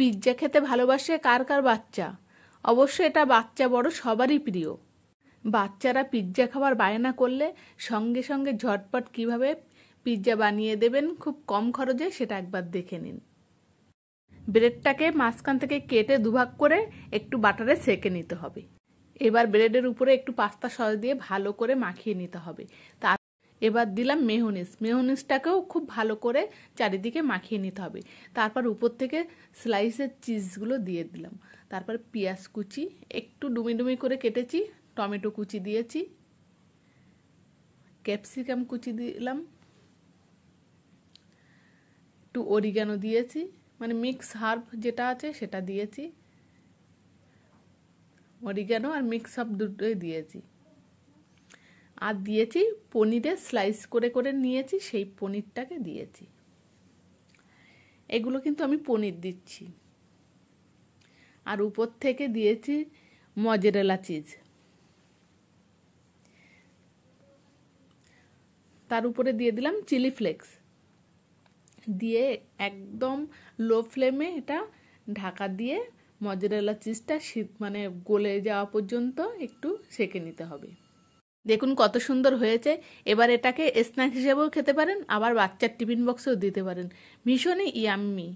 pizza খেতে ভালোবাসে কার কার বাচ্চা অবশ্য এটা বাচ্চা বড় সবারই প্রিয় বাচ্চারা পিৎজা খাবার বায়না করলে সঙ্গে সঙ্গে ঝটপট কিভাবে পিৎজা বানিয়ে দেবেন খুব কম খরচে সেটা একবার দেখে নিন ব্রেডটাকে মাঝখান থেকে কেটে দুভাগ করে একটু বাটারে সেঁকে নিতে হবে এবার ব্রেডের উপরে একটু পাস্তা সস দিয়ে ভালো করে মাখিয়ে নিতে হবে তা এবার দিলাম মেহনিস মেহনিসটাকেও খুব ভালো করে চারিদিকে মাখিয়ে নিতে হবে তারপর উপর থেকে স্লাইসের চিজগুলো দিয়ে দিলাম তারপর পেঁয়াজ কুচি একটু ডুমি ডুমি করে কেটেছি টমেটো কুচি দিয়েছি ক্যাপসিকাম কুচি দিলাম একটু অরিগানো দিয়েছি মানে মিক্স হার্ব যেটা আছে সেটা দিয়েছি অরিগানো আর মিক্স হার্ব দুটোই দিয়েছি আর দিয়েছি পনিরে স্লাইস করে করে নিয়েছি সেই পনিরটাকে দিয়েছি এগুলো কিন্তু আমি পনির দিচ্ছি আর উপর থেকে দিয়েছি মজেরেলা চিজ তার উপরে দিয়ে দিলাম চিলি ফ্লেক্স দিয়ে একদম লো ফ্লেমে এটা ঢাকা দিয়ে মজরেলা চিজটা শীত মানে গলে যাওয়া পর্যন্ত একটু সেকে নিতে হবে দেখুন কত সুন্দর হয়েছে এবার এটাকে স্ন্যাক হিসেবেও খেতে পারেন আবার বাচ্চার টিফিন বক্সেও দিতে পারেন ভীষণই ইয়াম্মি